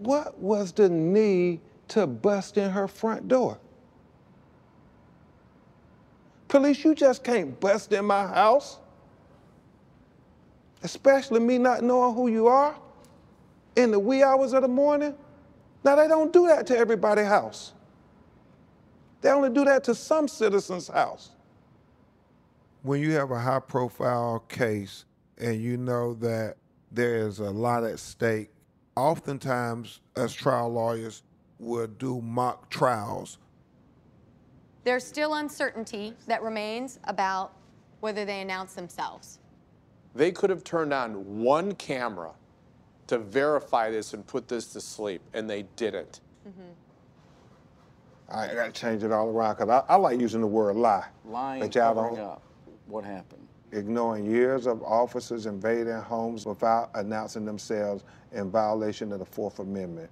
what was the need to bust in her front door? Police, you just can't bust in my house, especially me not knowing who you are in the wee hours of the morning. Now, they don't do that to everybody's house. They only do that to some citizens' house. When you have a high profile case and you know that there is a lot at stake oftentimes, as trial lawyers, would do mock trials. There's still uncertainty that remains about whether they announce themselves. They could have turned on one camera to verify this and put this to sleep, and they didn't. Mm-hmm. I, gotta change it all around because I, I, like using the word lie. Lying, but y'all don't. Up what happened ignoring years of officers invading homes without announcing themselves in violation of the Fourth Amendment.